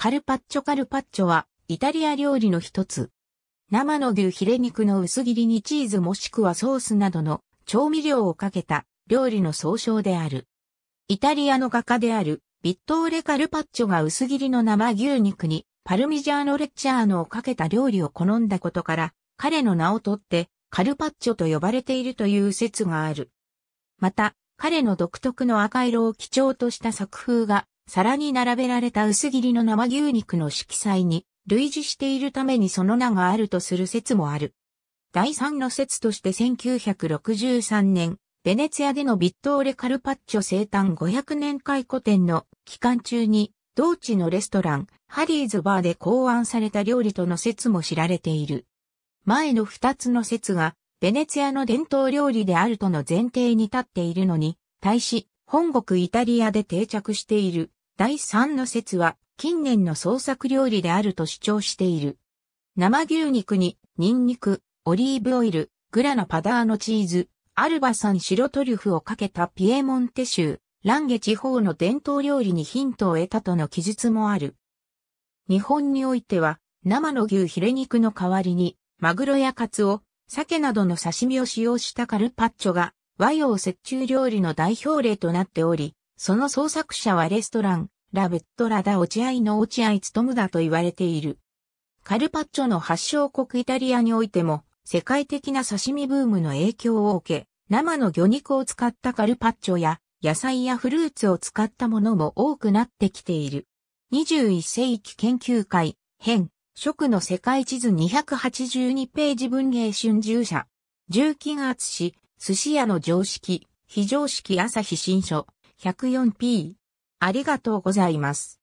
カルパッチョカルパッチョは、イタリア料理の一つ。生の牛ヒレ肉の薄切りにチーズもしくはソースなどの調味料をかけた料理の総称である。イタリアの画家であるビットーレ・カルパッチョが薄切りの生牛肉にパルミジャーノ・レッチャーノをかけた料理を好んだことから彼の名をとってカルパッチョと呼ばれているという説がある。また彼の独特の赤色を基調とした作風が皿に並べられた薄切りの生牛肉の色彩に類似しているためにその名があるとする説もある。第三の説として1963年、ベネツィアでのビットーレ・カルパッチョ生誕500年回顧展の期間中に、同地のレストラン、ハリーズバーで考案された料理との説も知られている。前の二つの説が、ベネツィアの伝統料理であるとの前提に立っているのに、対し、本国イタリアで定着している第3の説は近年の創作料理であると主張している。生牛肉にニンニク、オリーブオイル、グラナパダーノチーズ、アルバ産白トリュフをかけたピエモンテ州、ランゲ地方の伝統料理にヒントを得たとの記述もある。日本においては生の牛ヒレ肉の代わりにマグロやカツオ、鮭などの刺身を使用したカルパッチョが和洋折衷料理の代表例となっており、その創作者はレストラン、ラベットラダ落合の落合むだと言われている。カルパッチョの発祥国イタリアにおいても、世界的な刺身ブームの影響を受け、生の魚肉を使ったカルパッチョや、野菜やフルーツを使ったものも多くなってきている。21世紀研究会、編、食の世界地図282ページ文芸春秋社。重金圧し、寿司屋の常識、非常識朝日新書、104p。ありがとうございます。